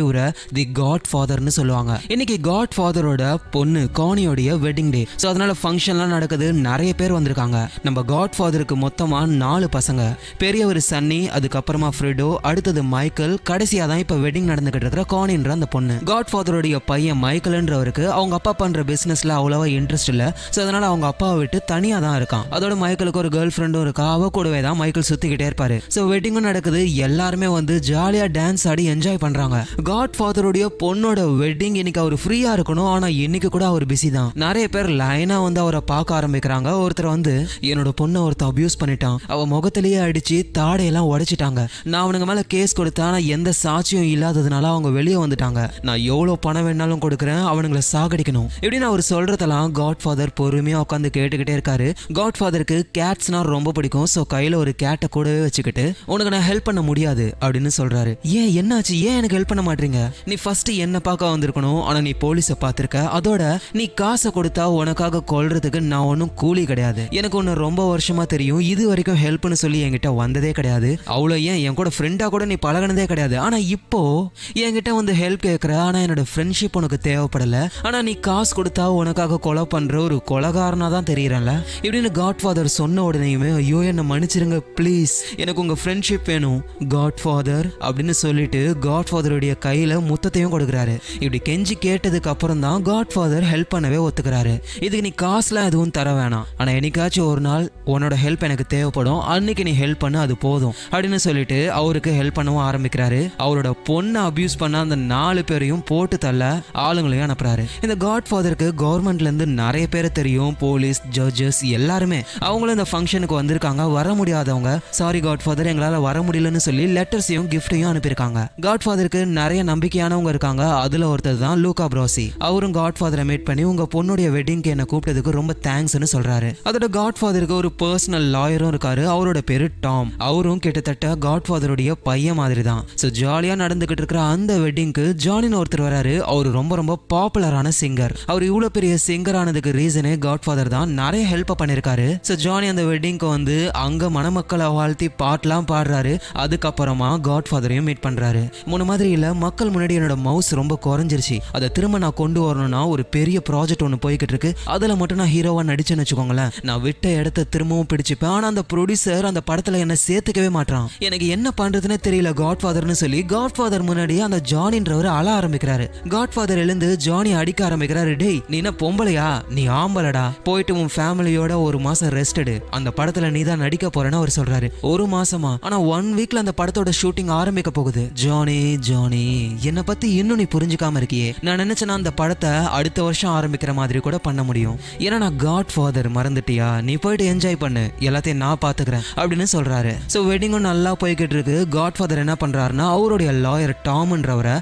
இவரை தி காட் ஃபாதர்னு சொல்லுவாங்க இன்னைக்கு காட் ஃபாதரோட பொண்ணு கானியோடைய வெட்டிங் டே ஸோ அதனால ஃபங்க்ஷன்லாம் நடக்குது நிறைய பேர் வந்திருக்காங்க நம்ம காட் ஃபாதருக்கு மொத்தமாக நாலு பசங்க பெரியவர் சன்னி அதுக்கப்புறமா ஃப்ரெடோ அடுத்தது மைக்கேல் கடைசியாக தான் இப்போ வெட்டிங் நடந்துகிட்டு இருக்கிற கானின்ற அந்த பொண்ணு காட் ஃபாதருடைய பையன் மைக்கேல்ன்றவருக்கு அவங்க அப்பா பண்ணுற பிஸ்னஸில் அவ்வளோவா இன்ட்ரெஸ்ட் இல்லை ஸோ அதனால அவங்க அப்பாவை விட்டு தனியாக தான் இருக்கான் அதோட மைக்கேலுக்கு ஒரு கேர்ள் ஃப்ரெண்டும் இருக்கா அவ கூடவே தான் மைக்கேல் சுற்றிக்கிட்டே இருப்பாரு ஸோ வெட்டிங்கும் நடக்குது எல்லாருமே வந்து ஜாலியாக டான்ஸ் ஆடி என்ஜாய் பண்ணுறாங்க காட் ஃபாதருடைய பொண்ணோட வெட்டிங் இன்னைக்கு அவர் ஃப்ரீயா இருக்கணும் ஆனா இன்னைக்கு கூட அவர் பிஸி தான் நிறைய பேர் லைனா வந்து அவரை பார்க்க ஆரம்பிக்கிறாங்க ஒருத்தர் வந்து என்னோட பொண்ணை ஒருத்தர் அபியூஸ் பண்ணிட்டான் அவ முகத்திலேயே அடிச்சு தாடையெல்லாம் உடைச்சிட்டாங்க நான் அவனுங்க மேல கேஸ் கொடுத்தா எந்த சாட்சியும் இல்லாததுனால அவங்க வெளியே வந்துட்டாங்க நான் எவ்வளவு பணம் வேணாலும் கொடுக்குறேன் அவனுங்களை சாகடிக்கணும் இப்படின்னு அவர் சொல்றதெல்லாம் காட் ஃபாதர் பொறுமையா உட்காந்து கேட்டுக்கிட்டே இருக்காரு காட் ஃபாதருக்கு கேட்ஸ்னா ரொம்ப பிடிக்கும் ஸோ கையில ஒரு கேட்டை கூடவே வச்சுக்கிட்டு உனக்கு நான் ஹெல்ப் பண்ண முடியாது அப்படின்னு சொல்றாரு ஏன் என்னாச்சு ஏன் எனக்கு ஹெல்ப் பண்ண மாட்டீங்க நீ ஃபர்ஸ்ட் என்ன பார்க்க வந்திருக்கணும் ஆனா நீ போலீஸை பார்த்திருக்க அதோட நீ காசை கொடுத்தா உனக்காக கொள்றதுக்கு நான் ஒன்றும் கூலி கிடையாது எனக்கு ஒன்று ரொம்ப வருஷமா தெரியும் இது வரைக்கும் ஹெல்ப்னு சொல்லி என்கிட்ட வந்ததே கிடையாது அவ்வளோ ஏன் என் கூட ஃப்ரெண்டா கூட நீ பழகினதே கிடையாது ஆனா இப்போ என்கிட்ட வந்து ஹெல்ப் கேட்குற ஆனா என்னோட ஃப்ரெண்ட்ஷிப் உனக்கு தேவைப்படல ஆனா நீ காசு கொடுத்தா உனக்காக கொலை பண்ற ஒரு கொலகாரனா தான் தெரியறல இப்படின்னு காட்ஃபாதர் சொன்ன உடனேயுமே ஐயோ என்னை மன்னிச்சிருங்க ப்ளீஸ் எனக்கு உங்க ஃப்ரெண்ட்ஷிப் வேணும் காட்ஃபாதர் அப்படின்னு சொல்லிட்டு ஃபாதருடைய அவருடைய கையில முத்தத்தையும் கொடுக்கிறாரு இப்படி கெஞ்சி கேட்டதுக்கு அப்புறம் தான் காட் ஃபாதர் ஹெல்ப் பண்ணவே ஒத்துக்கிறாரு இதுக்கு நீ காசுலாம் எதுவும் தர வேணாம் ஆனால் என்னைக்காச்சும் ஒரு நாள் உன்னோட ஹெல்ப் எனக்கு தேவைப்படும் அன்னைக்கு நீ ஹெல்ப் பண்ண அது போதும் அப்படின்னு சொல்லிட்டு அவருக்கு ஹெல்ப் பண்ணவும் ஆரம்பிக்கிறாரு அவரோட பொண்ணை அபியூஸ் பண்ண அந்த நாலு பேரையும் போட்டு தள்ள ஆளுங்களையும் அனுப்புறாரு இந்த காட் ஃபாதருக்கு கவர்மெண்ட்ல இருந்து நிறைய பேர் தெரியும் போலீஸ் ஜட்ஜஸ் எல்லாருமே அவங்களும் இந்த ஃபங்க்ஷனுக்கு வந்திருக்காங்க வர முடியாதவங்க சாரி காட் ஃபாதர் எங்களால் வர முடியலன்னு சொல்லி லெட்டர்ஸையும் கிஃப்டையும் அனுப்பியிருக்காங்க காட் ஃபாதருக்கு நிறைய நம்பிக்கையானவங்க இருக்காங்க அதில் ஒருத்தர் தான் லூகா ப்ராசி அவரும் காட் ஃபாதரை மீட் பண்ணி உங்கள் பொண்ணுடைய வெட்டிங்க்கு என்னை கூப்பிட்டதுக்கு ரொம்ப தேங்க்ஸ்னு சொல்றாரு அதோட காட் ஃபாதருக்கு ஒரு பர்சனல் லாயரும் இருக்காரு அவரோட பேரு டாம் அவரும் கிட்டத்தட்ட காட் ஃபாதருடைய பையன் மாதிரி தான் ஸோ ஜாலியாக நடந்துகிட்டு இருக்கிற அந்த வெட்டிங்க்கு ஜானின்னு ஒருத்தர் வராரு அவர் ரொம்ப ரொம்ப பாப்புலரான சிங்கர் அவர் இவ்வளோ பெரிய சிங்கர் ஆனதுக்கு ரீசனே காட் ஃபாதர் தான் நிறைய ஹெல்ப் பண்ணியிருக்காரு ஸோ ஜானி அந்த வெட்டிங்க்கு வந்து அங்கே மணமக்களை வாழ்த்தி பாட்டெலாம் பாடுறாரு அதுக்கப்புறமா காட் ஃபாதரையும் மீட் பண்ணுறாரு முன்ன மாதிரி இல்லை மக்கள் முன்னாடி என்னோட மவுஸ் ரொம்ப குறைஞ்சிருச்சு அதை திரும்ப நான் கொண்டு வரணும்னா ஒரு பெரிய ப்ராஜெக்ட் ஒன்று போய்கிட்டு இருக்கு அதில் மட்டும் நான் ஹீரோவா நடிச்சேன்னு வச்சுக்கோங்களேன் நான் விட்ட இடத்த திரும்பவும் பிடிச்சிப்பேன் ஆனால் அந்த ப்ரொடியூசர் அந்த படத்தில் என்ன சேர்த்துக்கவே மாட்டான் எனக்கு என்ன பண்ணுறதுன்னு தெரியல காட்ஃபாதர்னு சொல்லி காட் ஃபாதர் முன்னாடியே அந்த ஜானின்றவர் அழ ஆரம்பிக்கிறாரு காட் எழுந்து ஜானி அடிக்க ஆரம்பிக்கிறாரு டேய் நீ என்ன பொம்பளையா நீ ஆம்பளடா போயிட்டு உன் ஃபேமிலியோட ஒரு மாசம் ரெஸ்ட் எடு அந்த படத்துல நீ தான் நடிக்க போறேன்னு அவர் சொல்றாரு ஒரு மாசமா ஆனா ஒன் வீக்ல அந்த படத்தோட ஷூட்டிங் ஆரம்பிக்க போகுது ஜானி ஜானி நீ என்னை இன்னும் நீ புரிஞ்சுக்காம இருக்கியே நான் அந்த படத்தை அடுத்த வருஷம் ஆரம்பிக்கிற மாதிரி கூட பண்ண முடியும் ஏன்னா நான் காட் ஃபாதர் மறந்துட்டியா நீ போயிட்டு என்ஜாய் பண்ணு எல்லாத்தையும் நான் பார்த்துக்கிறேன் அப்படின்னு ஸோ வெட்டிங்கும் நல்லா போய்கிட்டு இருக்கு காட் ஃபாதர் என்ன பண்ணுறாருன்னா அவருடைய லாயர் டாம்ன்றவரை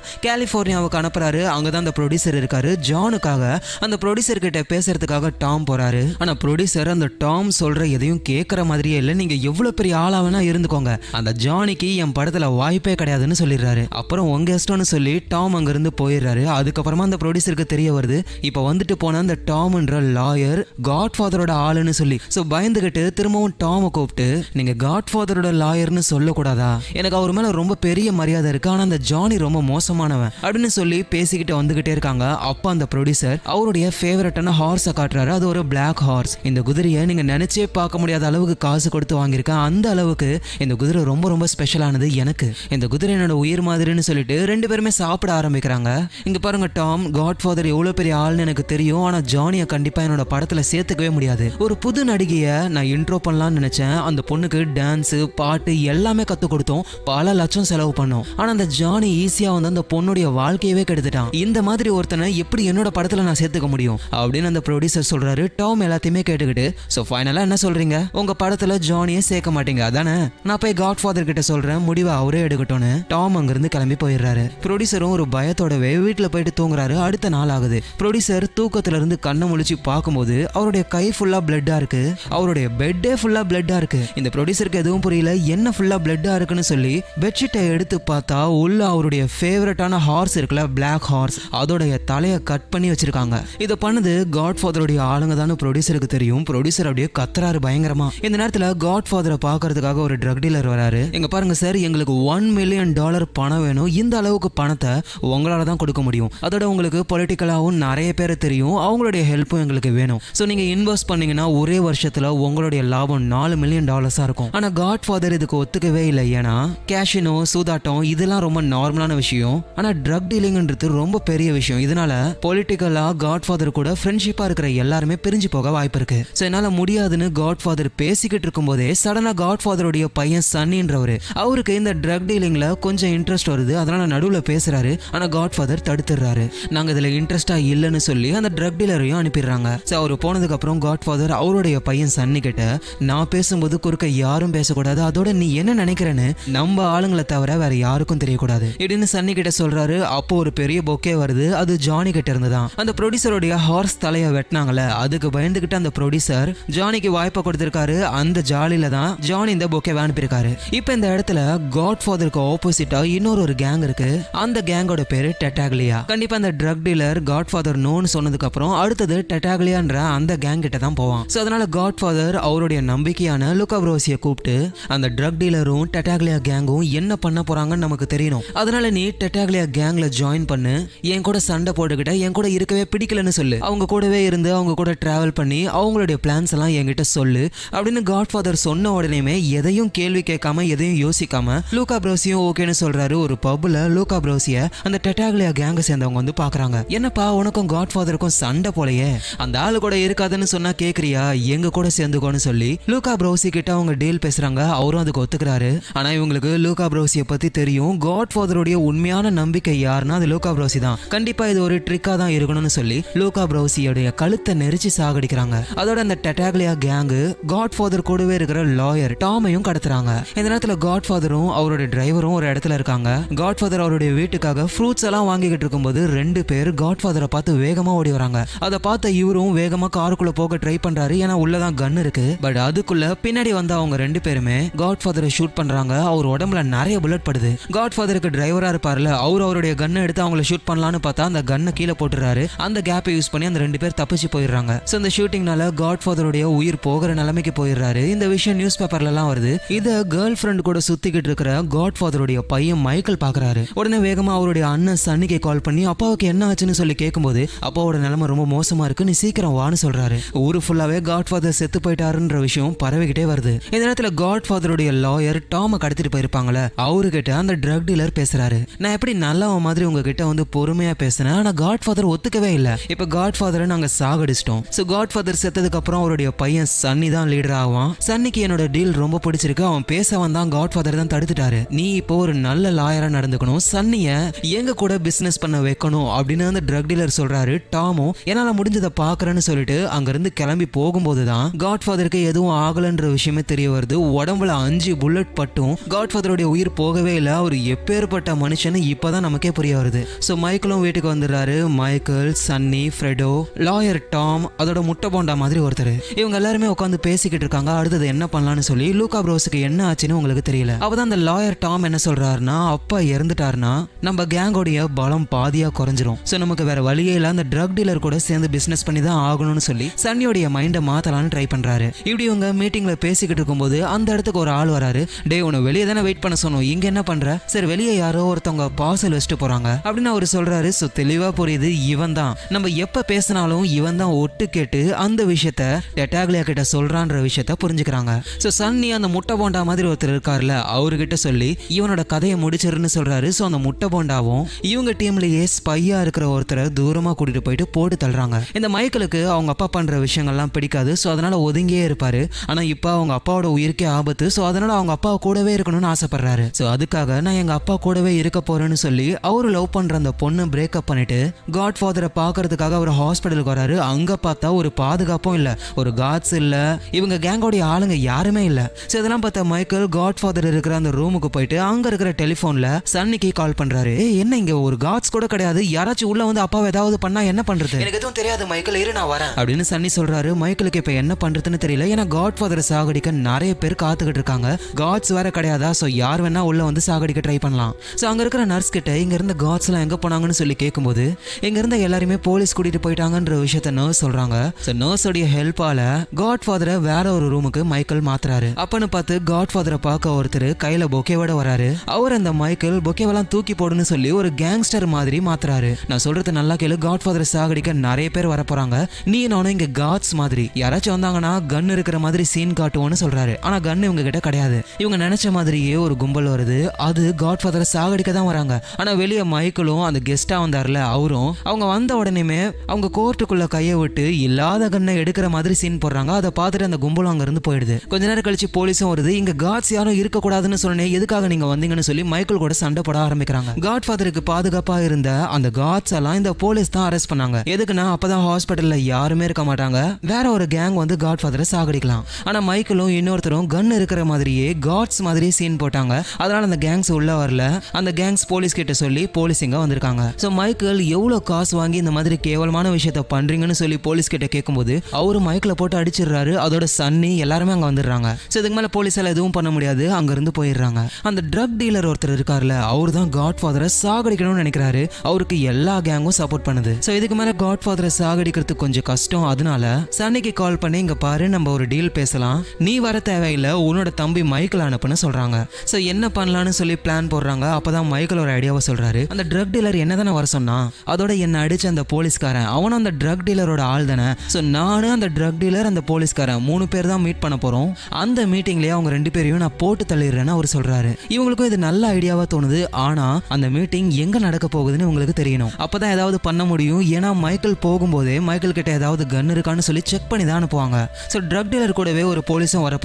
அனுப்புறாரு அங்கதான் அந்த ப்ரொடியூசர் இருக்காரு ஜானுக்காக அந்த ப்ரொடியூசர் கிட்ட பேசுறதுக்காக டாம் போறாரு ஆனா ப்ரொடியூசர் அந்த டாம் சொல்ற எதையும் கேட்குற மாதிரியே இல்லை நீங்க எவ்வளவு பெரிய ஆளாவனா இருந்துக்கோங்க அந்த ஜானிக்கு என் படத்துல வாய்ப்பே கிடையாதுன்னு சொல்லிடுறாரு அப்புறம் உங்க கெஸ்ட்னு சொல்லி டாம் அங்கேருந்து போயிடுறாரு அதுக்கப்புறமா அந்த ப்ரொடியூசருக்கு தெரிய வருது இப்போ வந்துட்டு போன அந்த டாம்ன்ற லாயர் காட் ஃபாதரோட ஆளுன்னு சொல்லி ஸோ பயந்துகிட்டு திரும்பவும் டாமை கூப்பிட்டு நீங்கள் காட் ஃபாதரோட லாயர்னு சொல்லக்கூடாதா எனக்கு அவர் மேலே ரொம்ப பெரிய மரியாதை இருக்கு ஆனால் அந்த ஜானி ரொம்ப மோசமானவன் அப்படின்னு சொல்லி பேசிக்கிட்டு வந்துகிட்டே இருக்காங்க அப்பா அந்த ப்ரொடியூசர் அவருடைய ஃபேவரட்டான ஹார்ஸை காட்டுறாரு அது ஒரு பிளாக் ஹார்ஸ் இந்த குதிரையை நீங்கள் நினைச்சே பார்க்க முடியாத அளவுக்கு காசு கொடுத்து வாங்கியிருக்கேன் அந்த அளவுக்கு இந்த குதிரை ரொம்ப ரொம்ப ஸ்பெஷலானது எனக்கு இந்த குதிரை என்னோட உயிர் மாதிரின்னு சொல்லிட்டு ரெண்டு பேருமே சாப்பிட ஆரம்பிக்கிறாங்க இங்கே பாருங்க டாம் காட் ஃபாதர் எவ்வளோ பெரிய ஆள்னு எனக்கு தெரியும் ஆனால் ஜானியை கண்டிப்பாக என்னோட படத்தில் சேர்த்துக்கவே முடியாது ஒரு புது நடிகையை நான் இன்ட்ரோ பண்ணலாம்னு நினச்சேன் அந்த பொண்ணுக்கு டான்ஸு பாட்டு எல்லாமே கற்றுக் கொடுத்தோம் பல லட்சம் செலவு பண்ணோம் ஆனால் அந்த ஜானி ஈஸியாக வந்து அந்த பொண்ணுடைய வாழ்க்கையவே கெடுத்துட்டான் இந்த மாதிரி ஒருத்தனை எப்படி என்னோட படத்தில் நான் சேர்த்துக்க முடியும் அப்படின்னு அந்த ப்ரொடியூசர் சொல்கிறாரு டாம் எல்லாத்தையுமே கேட்டுக்கிட்டு ஸோ ஃபைனலாக என்ன சொல்கிறீங்க உங்கள் படத்தில் ஜானியே சேர்க்க மாட்டீங்க அதானே நான் போய் காட் ஃபாதர் கிட்ட சொல்கிறேன் முடிவை அவரே எடுக்கட்டும்னு டாம் அங்கேருந்து கிளம்பி போயிடுறாரு போயிடுறாரு ப்ரொடியூசரும் ஒரு பயத்தோடவே வீட்டில் போயிட்டு தூங்குறாரு அடுத்த நாள் ஆகுது ப்ரொடியூசர் தூக்கத்துல இருந்து கண்ணை முழிச்சு பார்க்கும்போது அவருடைய கை ஃபுல்லா பிளட்டா இருக்கு அவருடைய பெட்டே ஃபுல்லா பிளட்டா இருக்கு இந்த ப்ரொடியூசருக்கு எதுவும் புரியல என்ன ஃபுல்லா பிளட்டா இருக்குன்னு சொல்லி பெட்ஷீட்டை எடுத்து பார்த்தா உள்ள அவருடைய ஃபேவரட்டான ஹார்ஸ் இருக்குல்ல பிளாக் ஹார்ஸ் அதோடைய தலையை கட் பண்ணி வச்சிருக்காங்க இதை பண்ணது காட் ஃபாதருடைய ஆளுங்க தான் ப்ரொடியூசருக்கு தெரியும் ப்ரொடியூசர் அப்படியே கத்துறாரு பயங்கரமா இந்த நேரத்தில் காட் ஃபாதரை பார்க்கறதுக்காக ஒரு ட்ரக் டீலர் வராரு எங்க பாருங்க சார் எங்களுக்கு ஒன் மில்லியன் டாலர் பணம் வேணும் இந்த அளவுக்கு பணத்தை உங்களால் தான் கொடுக்க முடியும் அதோட உங்களுக்கு பொலிட்டிக்கலாகவும் நிறைய பேர் தெரியும் அவங்களுடைய ஹெல்ப்பும் எங்களுக்கு வேணும் ஸோ நீங்கள் இன்வெஸ்ட் பண்ணீங்கன்னா ஒரே வருஷத்தில் உங்களுடைய லாபம் நாலு மில்லியன் டாலர்ஸாக இருக்கும் ஆனால் காட் ஃபாதர் இதுக்கு ஒத்துக்கவே இல்லை ஏன்னா கேஷினோ சூதாட்டம் இதெல்லாம் ரொம்ப நார்மலான விஷயம் ஆனால் ட்ரக் டீலிங்ன்றது ரொம்ப பெரிய விஷயம் இதனால பொலிட்டிக்கலாக காட் ஃபாதர் கூட ஃப்ரெண்ட்ஷிப்பாக இருக்கிற எல்லாருமே பிரிஞ்சு போக வாய்ப்பு இருக்கு ஸோ என்னால் முடியாதுன்னு காட் ஃபாதர் பேசிக்கிட்டு இருக்கும்போதே சடனாக காட் ஃபாதருடைய பையன் சன்னின்றவர் அவருக்கு இந்த ட்ரக் டீலிங்கில் கொஞ்சம் இன்ட்ரெஸ்ட் வருது அதனால ஆனால் நடுவில் பேசுகிறாரு ஆனால் காட் ஃபாதர் தடுத்துடுறாரு நாங்கள் இதில் இன்ட்ரெஸ்டாக இல்லைன்னு சொல்லி அந்த ட்ரக் டீலரையும் அனுப்பிடுறாங்க ஸோ அவர் போனதுக்கப்புறம் காட் ஃபாதர் அவருடைய பையன் சன்னிக்கிட்ட நான் பேசும்போது குறுக்க யாரும் பேசக்கூடாது அதோட நீ என்ன நினைக்கிறேன்னு நம்ம ஆளுங்களை தவிர வேற யாருக்கும் தெரியக்கூடாது இடின்னு சன்னி கிட்ட சொல்றாரு அப்போ ஒரு பெரிய பொக்கே வருது அது ஜானி கிட்ட இருந்து தான் அந்த ப்ரொடியூசருடைய ஹார்ஸ் தலையை வெட்டினாங்கல்ல அதுக்கு பயந்துகிட்டு அந்த ப்ரொடியூசர் ஜானிக்கு வாய்ப்பை கொடுத்திருக்காரு அந்த ஜாலியில தான் ஜானி இந்த பொக்கே அனுப்பியிருக்காரு இப்போ இந்த இடத்துல காட் ஃபாதருக்கு ஆப்போசிட்டா இன்னொரு ஒரு கேங் இருக்கு அந்த கேங்கோட பேரு டெட்டாக்லியா கண்டிப்பா அந்த ட்ரக் டீலர் காட் ஃபாதர் நோன்னு சொன்னதுக்கு அப்புறம் அடுத்தது டெட்டாக்லியான்ற அந்த கேங் கிட்ட தான் போவான் ஸோ அதனால காட் ஃபாதர் அவருடைய நம்பிக்கையான லுக்கா ப்ரோசியை கூப்பிட்டு அந்த ட்ரக் டீலரும் டெட்டாக்லியா கேங்கும் என்ன பண்ண போறாங்கன்னு நமக்கு தெரியணும் அதனால நீ டெட்டாக்லியா கேங்ல ஜாயின் பண்ணு என் கூட சண்டை போட்டுக்கிட்ட என் கூட இருக்கவே பிடிக்கலன்னு சொல்லு அவங்க கூடவே இருந்து அவங்க கூட டிராவல் பண்ணி அவங்களுடைய பிளான்ஸ் எல்லாம் என்கிட்ட சொல்லு அப்படின்னு காட் ஃபாதர் சொன்ன உடனேமே எதையும் கேள்வி கேட்காம எதையும் யோசிக்காம லூகா ப்ரோசியும் ஓகேன்னு சொல்றாரு ஒரு பப்ல லூகா ப்ரோசிய அந்த டெட்டாக்லியா கேங்க சேர்ந்தவங்க வந்து பாக்குறாங்க என்னப்பா உனக்கும் காட் ஃபாதருக்கும் சண்டை போலயே அந்த ஆளு கூட இருக்காதுன்னு சொன்னா கேக்குறியா எங்க கூட சேர்ந்துக்கோன்னு சொல்லி லூகா ப்ரௌசி கிட்ட அவங்க டீல் பேசுறாங்க அவரும் அதுக்கு ஒத்துக்கிறாரு ஆனா இவங்களுக்கு லூகா ப்ரௌசியை பத்தி தெரியும் காட் ஃபாதருடைய உண்மையான நம்பிக்கை யாருன்னா அது லூகா ப்ரௌசி தான் கண்டிப்பா இது ஒரு ட்ரிக்கா தான் இருக்கணும்னு சொல்லி லூகா ப்ரௌசியோடைய கழுத்தை நெரிச்சு சாகடிக்கிறாங்க அதோட அந்த டெட்டாக்லியா கேங்கு காட் ஃபாதர் கூடவே இருக்கிற லாயர் டாமையும் கடத்துறாங்க இந்த நேரத்துல காட் ஃபாதரும் அவரோட டிரைவரும் ஒரு இடத்துல இருக்காங்க காட் காட்ஃபாதர் அவருடைய வீட்டுக்காக ஃப்ரூட்ஸ் எல்லாம் வாங்கிக்கிட்டு இருக்கும்போது ரெண்டு பேர் காட்ஃபாதரை பார்த்து வேகமாக ஓடி வராங்க அதை பார்த்த இவரும் வேகமாக காருக்குள்ளே போக ட்ரை பண்றாரு ஏன்னா உள்ளதான் கன் இருக்கு பட் அதுக்குள்ள பின்னாடி வந்து அவங்க ரெண்டு பேருமே காட்ஃபாதரை ஷூட் பண்றாங்க அவர் உடம்புல நிறைய புல்லட் படுது காட்ஃபாதருக்கு டிரைவரா இருப்பார்ல அவர் அவருடைய கன்னை எடுத்து அவங்கள ஷூட் பண்ணலான்னு பார்த்தா அந்த கன்னை கீழே போட்டுறாரு அந்த கேப்பை யூஸ் பண்ணி அந்த ரெண்டு பேர் தப்பிச்சு போயிடுறாங்க ஸோ இந்த ஷூட்டிங்னால காட்ஃபாதருடைய உயிர் போகிற நிலைமைக்கு போயிடுறாரு இந்த விஷயம் நியூஸ் பேப்பர்லலாம் வருது இதை கேர்ள் ஃப்ரெண்ட் கூட சுத்திக்கிட்டு இருக்கிற காட்ஃபாதருடைய பையன் மைக்கேல் பாக்குறாரு சொல்றாரு உடனே வேகமா அவருடைய அண்ணன் சன்னிக்கு கால் பண்ணி அப்பாவுக்கு என்ன ஆச்சுன்னு சொல்லி கேட்கும்போது அப்பாவோட நிலைமை ரொம்ப மோசமா இருக்கு நீ சீக்கிரம் வான்னு சொல்றாரு ஊரு ஃபுல்லாவே காட் ஃபாதர் செத்து போயிட்டாருன்ற விஷயம் பரவிக்கிட்டே வருது இந்த நேரத்துல காட் ஃபாதருடைய லாயர் டாம கடத்திட்டு போயிருப்பாங்களே அவருகிட்ட அந்த ட்ரக் டீலர் பேசுறாரு நான் எப்படி நல்லவன் மாதிரி உங்ககிட்ட வந்து பொறுமையா பேசினேன் ஆனா காட் ஃபாதர் ஒத்துக்கவே இல்லை இப்ப காட் ஃபாதர் நாங்க சாகடிச்சிட்டோம் ஸோ காட் ஃபாதர் செத்ததுக்கு அப்புறம் அவருடைய பையன் சன்னி தான் லீடர் ஆவான் சன்னிக்கு என்னோட டீல் ரொம்ப பிடிச்சிருக்கு அவன் பேச தான் காட் ஃபாதர் தான் தடுத்துட்டாரு நீ இப்போ ஒரு நல்ல லாயரா நடந்துக்கணும் நானும் சன்னியை எங்க கூட பிசினஸ் பண்ண வைக்கணும் அப்படின்னு அந்த ட்ரக் டீலர் சொல்றாரு டாமும் என்னால முடிஞ்சதை பாக்குறேன்னு சொல்லிட்டு அங்கேருந்து கிளம்பி போகும்போது தான் காட்ஃபாதருக்கு எதுவும் ஆகலைன்ற விஷயமே தெரிய வருது உடம்புல அஞ்சு புல்லட் பட்டும் காட் காட்ஃபாதருடைய உயிர் போகவே இல்லை அவர் எப்பேற்பட்ட மனுஷன்னு இப்போதான் நமக்கே புரிய வருது ஸோ மைக்கிளும் வீட்டுக்கு வந்துடுறாரு Michael Sonny Fredo lawyer Tom அதோட முட்டை போண்டா மாதிரி ஒருத்தர் இவங்க எல்லாருமே உட்காந்து பேசிக்கிட்டு இருக்காங்க அடுத்தது என்ன பண்ணலாம்னு சொல்லி லூகா ப்ரோஸுக்கு என்ன ஆச்சுன்னு உங்களுக்கு தெரியல அப்பதான் அந்த லாயர் டாம் என்ன சொல்றாருன்னா அப்பா இறந்துட்டு சேர்ந்துட்டாருன்னா நம்ம கேங்கோடைய பலம் பாதியா குறைஞ்சிரும் சோ நமக்கு வேற வழியே இல்ல அந்த ட்ரக் டீலர் கூட சேர்ந்து பிஸ்னஸ் பண்ணி தான் ஆகணும்னு சொல்லி சன்னியோடைய மைண்டை மாத்தலாம்னு ட்ரை பண்றாரு இப்படி இவங்க மீட்டிங்ல பேசிக்கிட்டு இருக்கும்போது அந்த இடத்துக்கு ஒரு ஆள் வராரு டே உன வெளியே தானே வெயிட் பண்ண சொன்னோம் இங்க என்ன பண்ற சரி வெளியே யாரோ ஒருத்தவங்க பார்சல் வச்சுட்டு போறாங்க அப்படின்னு அவர் சொல்றாரு சோ தெளிவா புரியுது இவன் தான் நம்ம எப்போ பேசினாலும் இவன் தான் ஒட்டு கேட்டு அந்த விஷயத்த டெட்டாக்லியா கிட்ட சொல்றான்ற விஷயத்த புரிஞ்சுக்கிறாங்க ஸோ சன்னி அந்த முட்டை போண்டா மாதிரி ஒருத்தர் இருக்கார்ல அவர்கிட்ட சொல்லி இவனோட கதையை முடிச்சிருன்னு சொல்றாரு ஸோ அந்த முட்டை போண்டாவும் இவங்க டீம்லயே ஸ்பையா இருக்கிற ஒருத்தரை தூரமாக கூட்டிட்டு போயிட்டு போட்டு தள்ளுறாங்க இந்த மைக்கேலுக்கு அவங்க அப்பா பண்ற விஷயங்கள்லாம் பிடிக்காது ஸோ அதனால ஒதுங்கியே இருப்பாரு ஆனால் இப்போ அவங்க அப்பாவோட உயிருக்கே ஆபத்து ஸோ அதனால அவங்க அப்பா கூடவே இருக்கணும்னு ஆசைப்படுறாரு ஸோ அதுக்காக நான் எங்க அப்பா கூடவே இருக்க போறேன்னு சொல்லி அவரு லவ் பண்ற அந்த பொண்ணு பிரேக்அப் பண்ணிட்டு காட் ஃபாதரை பார்க்கறதுக்காக அவர் ஹாஸ்பிட்டலுக்கு வராரு அங்க பார்த்தா ஒரு பாதுகாப்பும் இல்லை ஒரு காட்ஸ் இல்லை இவங்க கேங்கோடைய ஆளுங்க யாருமே இல்லை ஸோ இதெல்லாம் பார்த்தா மைக்கேல் காட் ஃபாதர் இருக்கிற அந்த ரூமுக்கு போயிட்டு அங்க இருக்கிற டெலிஃபோன்ல சன்னி செக்யூரிட்டியை கால் பண்றாரு என்ன இங்க ஒரு காட்ஸ் கூட கிடையாது யாராச்சும் உள்ள வந்து அப்பாவை ஏதாவது பண்ணா என்ன பண்றது எனக்கு எதுவும் தெரியாது மைக்கேல் இரு நான் வரேன் அப்படின்னு சன்னி சொல்றாரு மைக்கேலுக்கு இப்போ என்ன பண்றதுன்னு தெரியல ஏன்னா காட் ஃபாதரை சாகடிக்க நிறைய பேர் காத்துக்கிட்டு இருக்காங்க காட்ஸ் வேற கிடையாதா சோ யார் வேணா உள்ள வந்து சாகடிக்க ட்ரை பண்ணலாம் சோ அங்க இருக்கிற நர்ஸ் கிட்ட இங்க இருந்த காட்ஸ் எல்லாம் எங்க போனாங்கன்னு சொல்லி கேட்கும்போது இங்க இருந்த எல்லாருமே போலீஸ் கூட்டிட்டு போயிட்டாங்கன்ற விஷயத்த நர்ஸ் சொல்றாங்க நர்ஸ் நர்ஸோடைய ஹெல்ப்பால காட் ஃபாதரை வேற ஒரு ரூமுக்கு மைக்கேல் மாத்துறாரு அப்பன்னு பார்த்து காட் ஃபாதரை பார்க்க ஒருத்தர் கையில் பொக்கேவோட வராரு அவர் அந்த மைக்கேல் பொக்கே வாழ்க்கையெல்லாம் தூக்கி போடுன்னு சொல்லி ஒரு கேங்ஸ்டர் மாதிரி மாத்துறாரு நான் சொல்றது நல்லா கேளு காட் ஃபாதர் சாகடிக்க நிறைய பேர் வர போறாங்க நீ நானும் இங்க காட்ஸ் மாதிரி யாராச்சும் வந்தாங்கன்னா கன் இருக்கிற மாதிரி சீன் காட்டுவோம்னு சொல்றாரு ஆனா கன் இவங்க கிட்ட கிடையாது இவங்க நினைச்ச மாதிரியே ஒரு கும்பல் வருது அது காட் ஃபாதர் சாகடிக்க தான் வராங்க ஆனா வெளியே மைக்கிளும் அந்த கெஸ்டா வந்தார்ல அவரும் அவங்க வந்த உடனேமே அவங்க கோர்ட்டுக்குள்ள கையை விட்டு இல்லாத கண்ணை எடுக்கிற மாதிரி சீன் போடுறாங்க அதை பார்த்துட்டு அந்த கும்பலும் அங்க இருந்து போயிடுது கொஞ்ச நேரம் கழிச்சு போலீஸும் வருது இங்க காட்ஸ் யாரும் இருக்கக்கூடாதுன்னு சொன்னேன் எதுக்காக நீங்க வந்தீங்கன்னு சொல்லி மைக்கிள் கூட சண்டை போட ஆரம்பிக்கிறாங்க காட் ஃபாதருக்கு பாதுகாப்பா இருந்த அந்த காட்ஸ் எல்லாம் இந்த போலீஸ் தான் அரெஸ்ட் பண்ணாங்க எதுக்குன்னா அப்பதான் ஹாஸ்பிட்டல்ல யாருமே இருக்க மாட்டாங்க வேற ஒரு கேங் வந்து காட் ஃபாதரை சாகடிக்கலாம் ஆனா மைக்கிளும் இன்னொருத்தரும் கன் இருக்கிற மாதிரியே காட்ஸ் மாதிரி சீன் போட்டாங்க அதனால அந்த கேங்ஸ் உள்ள வரல அந்த கேங்ஸ் போலீஸ் கிட்ட சொல்லி போலீஸ் இங்க வந்திருக்காங்க ஸோ மைக்கேல் எவ்வளவு காசு வாங்கி இந்த மாதிரி கேவலமான விஷயத்த பண்றீங்கன்னு சொல்லி போலீஸ் கிட்ட கேட்கும்போது அவரு மைக்கில் போட்டு அடிச்சிடுறாரு அதோட சன்னி எல்லாருமே அங்க வந்துடுறாங்க ஸோ இதுக்கு மேல போலீஸால எதுவும் பண்ண முடியாது அங்க இருந்து போயிடுறாங்க அந்த ட்ரக் டீலர் ஒருத்தர் இருக்காருல்ல அவர் அவர் தான் காட் ஃபாதரை சாகடிக்கணும்னு நினைக்கிறாரு அவருக்கு எல்லா கேங்கும் சப்போர்ட் பண்ணுது ஸோ இதுக்கு மேலே காட் ஃபாதரை சாகடிக்கிறது கொஞ்சம் கஷ்டம் அதனால சன்னிக்கு கால் பண்ணி இங்க பாரு நம்ம ஒரு டீல் பேசலாம் நீ வர தேவையில்லை உன்னோட தம்பி மைக்கிள் அனுப்புன்னு சொல்றாங்க ஸோ என்ன பண்ணலான்னு சொல்லி பிளான் போடுறாங்க அப்போதான் மைக்கிள் ஒரு ஐடியாவை சொல்றாரு அந்த ட்ரக் டீலர் என்ன தானே வர சொன்னா அதோட என்ன அடிச்ச அந்த போலீஸ்காரன் அவனும் அந்த ட்ரக் டீலரோட ஆள் தானே ஸோ நானும் அந்த ட்ரக் டீலர் அந்த போலீஸ்காரன் மூணு பேர் தான் மீட் பண்ண போறோம் அந்த மீட்டிங்லயே அவங்க ரெண்டு பேரையும் நான் போட்டு தள்ளிடுறேன்னு அவர் சொல்றாரு இவங்களுக்கும் இது நல்ல ஐடியாவா தோணுது ஆனா அந்த மீட்டிங் எங்க நடக்க போகுதுன்னு உங்களுக்கு தெரியணும் அப்பதான் ஏதாவது பண்ண முடியும் ஏன்னா மைக்கேல் போகும்போதே மைக்கேல் கிட்ட ஏதாவது கன் இருக்கான்னு சொல்லி செக் பண்ணி தான் அனுப்புவாங்க ஸோ ட்ரக் டீலர் கூடவே ஒரு போலீஸும் வர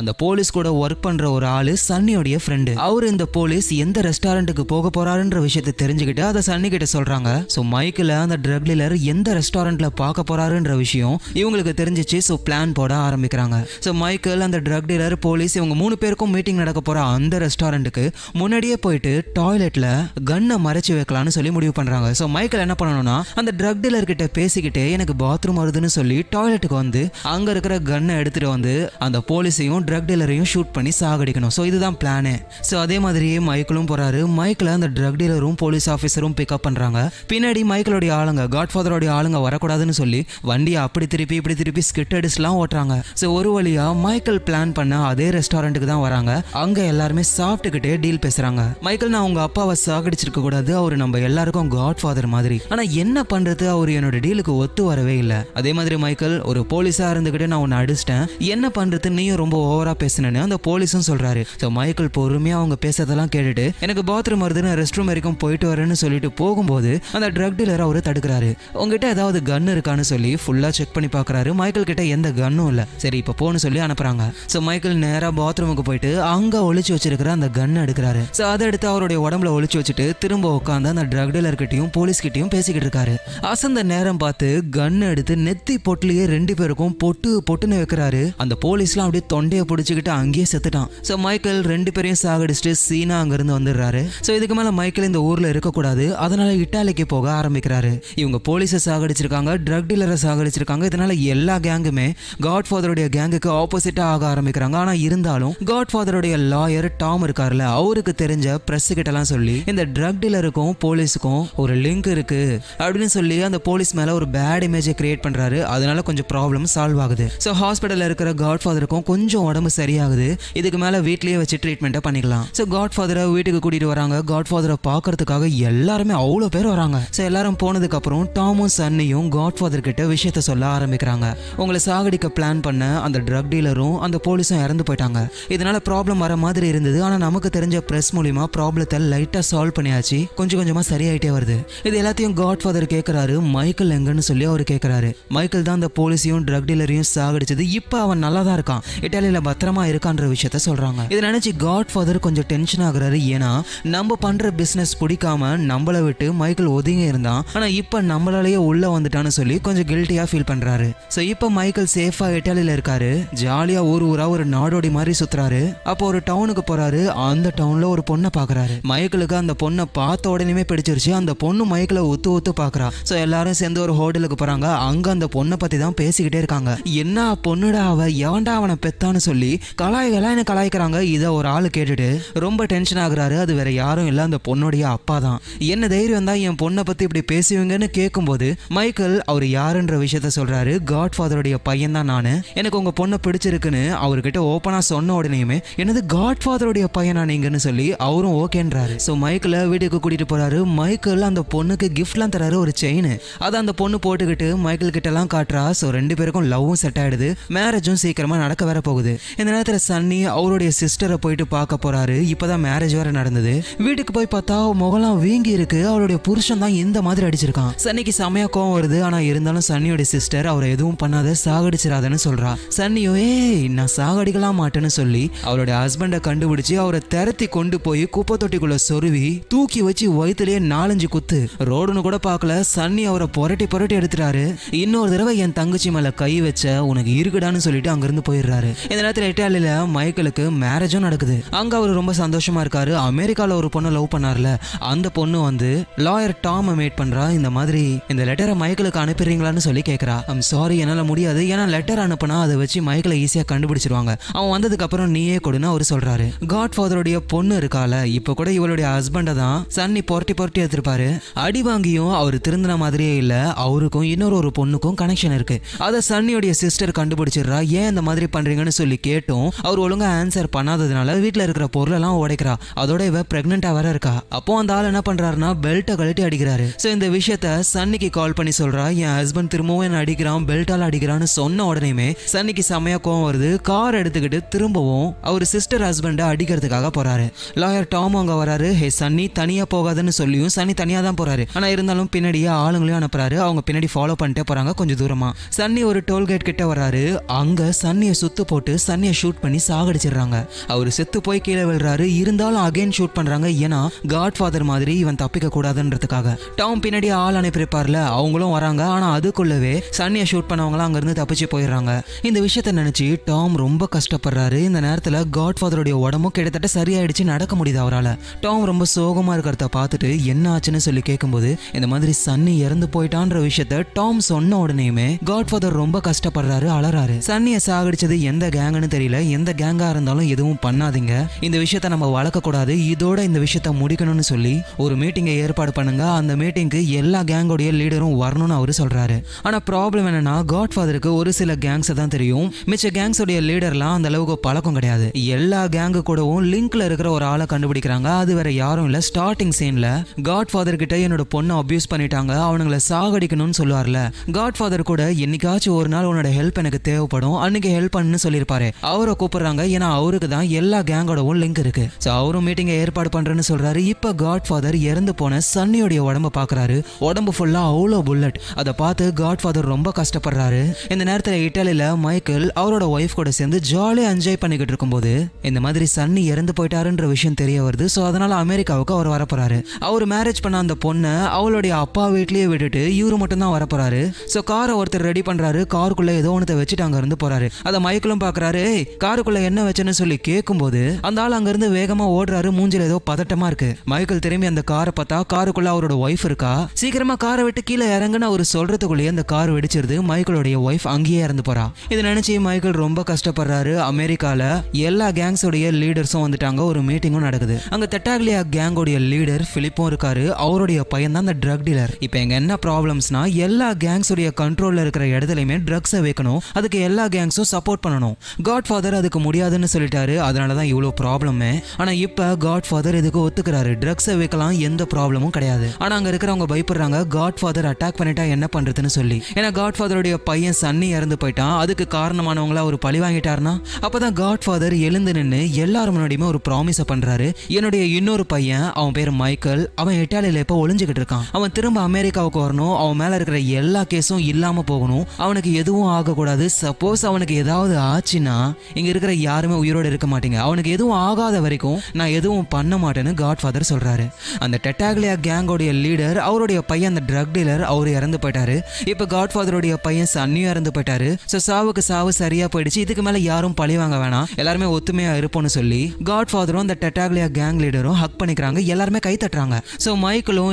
அந்த போலீஸ் கூட ஒர்க் பண்ற ஒரு ஆளு சன்னியோடைய ஃப்ரெண்டு அவர் இந்த போலீஸ் எந்த ரெஸ்டாரண்ட்டுக்கு போக போறாருன்ற விஷயத்தை தெரிஞ்சுக்கிட்டு அதை சன்னி கிட்ட சொல்றாங்க ஸோ மைக்கில் அந்த ட்ரக் டீலர் எந்த ரெஸ்டாரண்ட்ல பார்க்க போறாருன்ற விஷயம் இவங்களுக்கு தெரிஞ்சிச்சு ஸோ பிளான் போட ஆரம்பிக்கிறாங்க ஸோ மைக்கேல் அந்த ட்ரக் டீலர் போலீஸ் இவங்க மூணு பேருக்கும் மீட்டிங் நடக்க போற அந்த ரெஸ்டாரண்ட்டுக்கு முன்னாடியே போயிட்டு போயிட்டு டாய்லெட்ல கன்னை மறைச்சு வைக்கலாம்னு சொல்லி முடிவு பண்றாங்க ஸோ மைக்கேல் என்ன பண்ணணும்னா அந்த ட்ரக் டீலர் கிட்ட பேசிக்கிட்டே எனக்கு பாத்ரூம் வருதுன்னு சொல்லி டாய்லெட்டுக்கு வந்து அங்க இருக்கிற கன்னை எடுத்துட்டு வந்து அந்த போலீஸையும் ட்ரக் டீலரையும் ஷூட் பண்ணி சாகடிக்கணும் ஸோ இதுதான் பிளானே ஸோ அதே மாதிரியே மைக்கிளும் போறாரு மைக்கில் அந்த ட்ரக் டீலரும் போலீஸ் ஆஃபீஸரும் பிக்கப் பண்றாங்க பின்னாடி மைக்கிளோடைய ஆளுங்க காட்ஃபாதரோடைய ஆளுங்க வரக்கூடாதுன்னு சொல்லி வண்டியை அப்படி திருப்பி இப்படி திருப்பி ஸ்கிட் அடிஸ்லாம் ஓட்டுறாங்க ஸோ ஒரு வழியா மைக்கேல் பிளான் பண்ண அதே ரெஸ்டாரண்ட்டுக்கு தான் வராங்க அங்க எல்லாருமே சாப்பிட்டுக்கிட்டே டீல் பேசுறாங்க மைக்கேல் நான் அவங்க அப்பாவை சாகடிச்சிருக்க கூடாது அவர் நம்ம எல்லாருக்கும் காட் ஃபாதர் மாதிரி ஆனா என்ன பண்றது அவர் என்னோட டீலுக்கு ஒத்து வரவே இல்லை அதே மாதிரி மைக்கேல் ஒரு போலீஸா இருந்துகிட்டு நான் உன்னை அடிச்சிட்டேன் என்ன பண்றது நீயும் ரொம்ப ஓவரா பேசினேன்னு அந்த போலீஸும் சொல்றாரு ஸோ மைக்கேல் பொறுமையா அவங்க பேசுறதெல்லாம் கேட்டுட்டு எனக்கு பாத்ரூம் வருதுன்னு ரெஸ்ட் ரூம் வரைக்கும் போயிட்டு வரேன்னு சொல்லிட்டு போகும்போது அந்த ட்ரக் டீலர் அவரு தடுக்கிறாரு உங்ககிட்ட ஏதாவது கன் இருக்கான்னு சொல்லி ஃபுல்லா செக் பண்ணி பாக்குறாரு மைக்கேல் கிட்ட எந்த கன்னும் இல்ல சரி இப்ப போன்னு சொல்லி அனுப்புறாங்க ஸோ மைக்கேல் நேரா பாத்ரூமுக்கு போயிட்டு அங்க ஒளிச்சு வச்சிருக்கிற அந்த கன் எடுக்கிறாரு ஸோ அதை எடுத்து எடுத்து அவருடைய உடம்புல ஒழிச்சு வச்சுட்டு திரும்ப உட்காந்து அந்த ட்ரக் டீலர்கிட்டையும் போலீஸ்கிட்டையும் பேசிக்கிட்டு இருக்காரு அசந்த நேரம் பார்த்து கன் எடுத்து நெத்தி பொட்டிலேயே ரெண்டு பேருக்கும் பொட்டு பொட்டுன்னு வைக்கிறாரு அந்த போலீஸ்லாம் அப்படியே தொண்டையை பிடிச்சிக்கிட்டு அங்கேயே செத்துட்டான் ஸோ மைக்கேல் ரெண்டு பேரையும் சாகடிச்சுட்டு சீனா அங்கேருந்து வந்துடுறாரு ஸோ இதுக்கு மேலே மைக்கேல் இந்த ஊரில் இருக்கக்கூடாது அதனால இட்டாலிக்கு போக ஆரம்பிக்கிறாரு இவங்க போலீஸை சாகடிச்சிருக்காங்க ட்ரக் டீலரை சாகடிச்சிருக்காங்க இதனால எல்லா கேங்குமே காட் ஃபாதருடைய கேங்குக்கு ஆப்போசிட்டாக ஆக ஆரம்பிக்கிறாங்க ஆனால் இருந்தாலும் காட் ஃபாதருடைய லாயர் டாம் இருக்கார்ல அவருக்கு தெரிஞ்ச ப்ரெஸ் கிட்டலாம் சொல்லி இந்த ட்ரக் டீலருக்கும் போலீஸுக்கும் ஒரு லிங்க் இருக்கு அப்படின்னு சொல்லி அந்த போலீஸ் மேல ஒரு பேட் இமேஜை கிரியேட் பண்றாரு அதனால கொஞ்சம் ப்ராப்ளம் சால்வ் ஆகுது ஸோ ஹாஸ்பிட்டலில் இருக்கிற காட் ஃபாதருக்கும் கொஞ்சம் உடம்பு சரியாகுது இதுக்கு மேல வீட்லயே வச்சு ட்ரீட்மெண்ட்டை பண்ணிக்கலாம் ஸோ காட் ஃபாதரை வீட்டுக்கு கூட்டிட்டு வராங்க காட் ஃபாதரை பார்க்கறதுக்காக எல்லாருமே அவ்வளோ பேர் வராங்க ஸோ எல்லாரும் போனதுக்கு அப்புறம் டாமும் சன்னியும் காட் ஃபாதர் கிட்ட விஷயத்த சொல்ல ஆரம்பிக்கிறாங்க உங்களை சாகடிக்க பிளான் பண்ண அந்த ட்ரக் டீலரும் அந்த போலீஸும் இறந்து போயிட்டாங்க இதனால ப்ராப்ளம் வர மாதிரி இருந்தது ஆனால் நமக்கு தெரிஞ்ச ப்ரெஸ் மூலியமா ப்ராப்ளத்தை லைட்டாக சால்வ் பண்ணியாச்சு கொஞ்சம் கொஞ்சமாக சரியாயிட்டே வருது இது எல்லாத்தையும் காட் ஃபாதர் கேட்குறாரு மைக்கேல் எங்கன்னு சொல்லி அவர் கேட்குறாரு மைக்கேல் தான் அந்த போலீஸையும் ட்ரக் டீலரையும் சாகடிச்சது இப்போ அவன் நல்லா தான் இருக்கான் இட்டாலியில் பத்திரமா இருக்கான்ற விஷயத்த சொல்கிறாங்க இதை நினச்சி காட் ஃபாதர் கொஞ்சம் டென்ஷன் ஆகுறாரு ஏன்னா நம்ம பண்ணுற பிஸ்னஸ் பிடிக்காம நம்மளை விட்டு மைக்கேல் ஒதுங்கி இருந்தான் ஆனால் இப்போ நம்மளாலேயே உள்ளே வந்துட்டான்னு சொல்லி கொஞ்சம் கில்ட்டியாக ஃபீல் பண்ணுறாரு ஸோ இப்போ மைக்கேல் சேஃபாக இட்டாலியில் இருக்காரு ஜாலியாக ஊர் ஊராக ஒரு நாடோடி மாதிரி சுற்றுறாரு அப்போ ஒரு டவுனுக்கு போகிறாரு அந்த டவுனில் ஒரு பொண்ணை பார்க்க பார்க்குறாரு மயக்கலுக்கு அந்த பொண்ணை பார்த்த உடனே பிடிச்சிருச்சு அந்த பொண்ணு மயக்கில் ஒத்து ஒத்து பார்க்குறா ஸோ எல்லாரும் சேர்ந்து ஒரு ஹோட்டலுக்கு போகிறாங்க அங்கே அந்த பொண்ணை பற்றி தான் பேசிக்கிட்டே இருக்காங்க என்ன பொண்ணுடா அவ எவன்டா அவனை பெத்தான்னு சொல்லி கலாய் என்ன கலாய்க்கிறாங்க இதை ஒரு ஆள் கேட்டுட்டு ரொம்ப டென்ஷன் ஆகுறாரு அது வேற யாரும் இல்லை அந்த பொண்ணுடைய அப்பா தான் என்ன தைரியம் தான் என் பொண்ணை பற்றி இப்படி பேசுவீங்கன்னு கேட்கும்போது மைக்கேல் அவர் யாருன்ற விஷயத்த சொல்கிறாரு காட் ஃபாதருடைய பையன் தான் நான் எனக்கு உங்கள் பொண்ணை பிடிச்சிருக்குன்னு அவர்கிட்ட ஓப்பனாக சொன்ன உடனேயுமே எனது காட் ஃபாதருடைய பையனா நீங்கன்னு சொல்லி அவரும் ஓகேன்றாரு ஸோ மைக்கில் வீட்டுக்கு கூட்டிகிட்டு போகிறாரு மைக்கில் அந்த பொண்ணுக்கு கிஃப்ட்லாம் தராரு ஒரு செயின் அதை அந்த பொண்ணு போட்டுக்கிட்டு மைக்கேல் கிட்டலாம் காட்டுறா ஸோ ரெண்டு பேருக்கும் லவ்வும் செட் ஆகிடுது மேரேஜும் சீக்கிரமாக நடக்க வர போகுது இந்த நேரத்தில் சன்னி அவருடைய சிஸ்டரை போயிட்டு பார்க்க போகிறாரு இப்போ தான் மேரேஜ் வேறு நடந்தது வீட்டுக்கு போய் பார்த்தா முகலாம் வீங்கி இருக்கு அவருடைய புருஷன் தான் இந்த மாதிரி அடிச்சிருக்கான் சன்னிக்கு செமையா கோவம் வருது ஆனா இருந்தாலும் சன்னியோட சிஸ்டர் அவரை எதுவும் பண்ணாத சாகடிச்சிடாதன்னு சொல்றா சன்னியோ ஏய் நான் சாகடிக்கலாம் மாட்டேன்னு சொல்லி அவருடைய ஹஸ்பண்டை கண்டுபிடிச்சு அவரை தரத்தி கொண்டு போய் குப்பை குப்பை தொட்டிக்குள்ள சொருவி தூக்கி வச்சு வயிற்றுலயே நாலஞ்சு குத்து ரோடுன்னு கூட பார்க்கல சன்னி அவரை புரட்டி புரட்டி எடுத்துட்டாரு இன்னொரு தடவை என் தங்கச்சி மேல கை வச்ச உனக்கு இருக்குடான்னு சொல்லிட்டு அங்கிருந்து போயிடுறாரு இந்த நேரத்தில் இட்டாலியில மைக்கேலுக்கு மேரேஜும் நடக்குது அங்க அவர் ரொம்ப சந்தோஷமா இருக்காரு அமெரிக்கால ஒரு பொண்ணு லவ் பண்ணார்ல அந்த பொண்ணு வந்து லாயர் டாம் மேட் பண்றா இந்த மாதிரி இந்த லெட்டரை மைக்கேலுக்கு அனுப்பிடுறீங்களான்னு சொல்லி கேட்கறா ஐம் சாரி என்னால முடியாது ஏன்னா லெட்டர் அனுப்புனா அதை வச்சு மைக்கேலை ஈஸியா கண்டுபிடிச்சிருவாங்க அவன் வந்ததுக்கு அப்புறம் நீயே கொடுன்னு அவர் சொல்றாரு காட் ஃபாதருடைய பொண்ணு இருக்கால இப்போ கூட இவளுடைய ஹஸ்பண்டை தான் சன்னி புரட்டி புரட்டி எடுத்திருப்பாரு அடி வாங்கியும் அவர் திருந்தின மாதிரியே இல்லை அவருக்கும் இன்னொரு ஒரு பொண்ணுக்கும் கனெக்ஷன் இருக்கு அதை சன்னியுடைய சிஸ்டர் கண்டுபிடிச்சிடுறா ஏன் இந்த மாதிரி பண்றீங்கன்னு சொல்லி கேட்டும் அவர் ஒழுங்கா ஆன்சர் பண்ணாததுனால வீட்டில் இருக்கிற பொருளெல்லாம் உடைக்கிறா அதோட இவ பிரெக்னெண்டா வர இருக்கா அப்போ அந்த ஆள் என்ன பண்றாருன்னா பெல்ட்டை கழட்டி அடிக்கிறாரு ஸோ இந்த விஷயத்த சன்னிக்கு கால் பண்ணி சொல்றா என் ஹஸ்பண்ட் திரும்பவும் என்ன அடிக்கிறான் பெல்ட்டால் அடிக்கிறான்னு சொன்ன உடனேமே சன்னிக்கு செமையா கோவம் வருது கார் எடுத்துக்கிட்டு திரும்பவும் அவர் சிஸ்டர் ஹஸ்பண்டை அடிக்கிறதுக்காக போறாரு லாயர் டாம் மாமா அங்கே வராரு ஹே சன்னி தனியாக போகாதுன்னு சொல்லியும் சனி தனியாக தான் போறாரு ஆனால் இருந்தாலும் பின்னாடியே ஆளுங்களையும் அனுப்புறாரு அவங்க பின்னாடி ஃபாலோ பண்ணிட்டே போகிறாங்க கொஞ்சம் தூரமாக சன்னி ஒரு டோல்கேட் கிட்ட வராரு அங்கே சன்னியை சுத்து போட்டு சன்னியை ஷூட் பண்ணி சாகடிச்சிடுறாங்க அவர் செத்து போய் கீழே விழுறாரு இருந்தாலும் அகைன் ஷூட் பண்ணுறாங்க ஏன்னா காட் ஃபாதர் மாதிரி இவன் தப்பிக்க கூடாதுன்றதுக்காக டவுன் பின்னாடி ஆள் அனுப்பிருப்பார்ல அவங்களும் வராங்க ஆனால் அதுக்குள்ளவே சன்னியை ஷூட் பண்ணவங்களாம் அங்கேருந்து தப்பிச்சு போயிடுறாங்க இந்த விஷயத்த நினச்சி டாம் ரொம்ப கஷ்டப்படுறாரு இந்த நேரத்தில் காட் ஃபாதருடைய உடம்பும் கிட்டத்தட்ட சரியாயிடுச்சு நடக்க முடியுது அவரால் அவரால் டாம் ரொம்ப சோகமாக இருக்கிறத பார்த்துட்டு என்ன ஆச்சுன்னு சொல்லி கேட்கும்போது இந்த மாதிரி சன்னி இறந்து போயிட்டான்ற விஷயத்த டாம் சொன்ன உடனேயுமே காட் ஃபாதர் ரொம்ப கஷ்டப்படுறாரு அலறாரு சன்னியை சாகடிச்சது எந்த கேங்குன்னு தெரியல எந்த கேங்கா இருந்தாலும் எதுவும் பண்ணாதீங்க இந்த விஷயத்த நம்ம வளர்க்க கூடாது இதோட இந்த விஷயத்த முடிக்கணும்னு சொல்லி ஒரு மீட்டிங்கை ஏற்பாடு பண்ணுங்க அந்த மீட்டிங்க்கு எல்லா கேங்கோடைய லீடரும் வரணும்னு அவரு சொல்றாரு ஆனா ப்ராப்ளம் என்னன்னா காட் ஃபாதருக்கு ஒரு சில கேங்ஸ் தான் தெரியும் மிச்ச உடைய லீடர்லாம் அந்த அளவுக்கு பழக்கம் கிடையாது எல்லா கேங்கு கூடவும் லிங்க்ல இருக்கிற ஒரு ஆளை கண்டுபிடிக்க காமிக்கிறாங்க அது வேற யாரும் இல்லை ஸ்டார்டிங் சீன்ல காட் ஃபாதர் கிட்ட என்னோட பொண்ணை அப்யூஸ் பண்ணிட்டாங்க அவனுங்களை சாகடிக்கணும்னு சொல்லுவார்ல காட் ஃபாதர் கூட என்னைக்காச்சும் ஒரு நாள் உன்னோட ஹெல்ப் எனக்கு தேவைப்படும் அன்னைக்கு ஹெல்ப் பண்ணுன்னு சொல்லியிருப்பாரு அவரை கூப்பிடுறாங்க ஏன்னா அவருக்கு தான் எல்லா கேங்கோடவும் லிங்க் இருக்கு ஸோ அவரும் மீட்டிங்கை ஏற்பாடு பண்றேன்னு சொல்றாரு இப்போ காட் ஃபாதர் இறந்து போன சன்னியோடைய உடம்ப பார்க்குறாரு உடம்பு ஃபுல்லாக அவ்வளோ புல்லட் அதை பார்த்து காட் ஃபாதர் ரொம்ப கஷ்டப்படுறாரு இந்த நேரத்தில் இட்டாலியில் மைக்கேல் அவரோட ஒய்ஃப் கூட சேர்ந்து ஜாலியாக என்ஜாய் பண்ணிக்கிட்டு இருக்கும்போது இந்த மாதிரி சன்னி இறந்து போயிட்டாருன்ற விஷயம் தெரிய வருது ஸோ அதனால் அமெரிக்காவுக்கு அவர் வரப்போறாரு அவர் மேரேஜ் பண்ண அந்த பொண்ணை அவளுடைய அப்பா வீட்லேயே விட்டுட்டு இவரு மட்டும்தான் வரப்போறாரு ஸோ காரை ஒருத்தர் ரெடி பண்ணுறாரு காருக்குள்ளே ஏதோ ஒன்றத்தை வச்சுட்டு அங்கேருந்து போறாரு அதை மைக்கிளும் பார்க்குறாரு காருக்குள்ளே என்ன வச்சேன்னு சொல்லி கேட்கும்போது அந்த ஆள் அங்கேருந்து வேகமாக ஓடுறாரு மூஞ்சில் ஏதோ பதட்டமாக இருக்கு மைக்கிள் திரும்பி அந்த காரை பார்த்தா காருக்குள்ளே அவரோட ஒய்ஃப் இருக்கா சீக்கிரமாக காரை விட்டு கீழே இறங்குன்னு அவர் சொல்கிறதுக்குள்ளேயே அந்த கார் வெடிச்சிருது மைக்கேலோடைய ஒய்ஃப் அங்கேயே இறந்து போகிறா இதை நினச்சி மைக்கேல் ரொம்ப கஷ்டப்படுறாரு அமெரிக்காவில் எல்லா கேங்ஸோடைய லீடர்ஸும் வந்துட்டாங்க ஒரு மீட்டிங்கும் நடக்குது அங்கே தெட்டாக்லியா கேங்கோடைய லீடர் ஃபிலிப்பும் இருக்காரு அவருடைய பையன் தான் அந்த ட்ரக் டீலர் இப்போ எங்க என்ன ப்ராப்ளம்ஸ்னா எல்லா கேங்ஸுடைய கண்ட்ரோலில் இருக்கிற இடத்துலையுமே ட்ரக்ஸை வைக்கணும் அதுக்கு எல்லா கேங்ஸும் சப்போர்ட் பண்ணணும் காட் ஃபாதர் அதுக்கு முடியாதுன்னு சொல்லிட்டாரு அதனால தான் இவ்வளோ ப்ராப்ளமே ஆனால் இப்போ காட் ஃபாதர் இதுக்கு ஒத்துக்கிறாரு ட்ரக்ஸை வைக்கலாம் எந்த ப்ராப்ளமும் கிடையாது ஆனால் அங்கே இருக்கிறவங்க பயப்படுறாங்க காட் ஃபாதர் அட்டாக் பண்ணிட்டா என்ன பண்ணுறதுன்னு சொல்லி ஏன்னா காட் ஃபாதருடைய பையன் சன்னி இறந்து போயிட்டான் அதுக்கு காரணமானவங்களா ஒரு பழி வாங்கிட்டாருனா அப்போ தான் காட் ஃபாதர் எழுந்து நின்று எல்லாரும் முன்னாடியுமே ஒரு ப்ராமிஸை பண்றாரு என்னுடைய இன்னொரு பையன் அவன் பேர் மைக்கேல் அவன் இட்டாலியில் இப்போ ஒளிஞ்சுக்கிட்டு இருக்கான் அவன் திரும்ப அமெரிக்காவுக்கு வரணும் அவன் மேலே இருக்கிற எல்லா கேஸும் இல்லாமல் போகணும் அவனுக்கு எதுவும் ஆகக்கூடாது சப்போஸ் அவனுக்கு ஏதாவது ஆச்சுன்னா இங்கே இருக்கிற யாருமே உயிரோடு இருக்க மாட்டீங்க அவனுக்கு எதுவும் ஆகாத வரைக்கும் நான் எதுவும் பண்ண மாட்டேன்னு காட் ஃபாதர் சொல்கிறாரு அந்த டெட்டாக்லியா கேங்கோடைய லீடர் அவருடைய பையன் அந்த ட்ரக் டீலர் அவர் இறந்து போயிட்டாரு இப்போ காட் ஃபாதருடைய பையன் சன்னியும் இறந்து போயிட்டார் ஸோ சாவுக்கு சாவு சரியாக போயிடுச்சு இதுக்கு மேலே யாரும் பழி வாங்க வேணாம் எல்லாருமே ஒத்துமையாக இருப்போம்னு சொல்லி காட் ஃபாதரும் அந்த டெட்டாக்லியா கேங் லீடரும் ஹக் பண்ணிக்கிறாங்க எல்லாருமே கை தட்டுறாங்க ஸோ மைக்கிளும்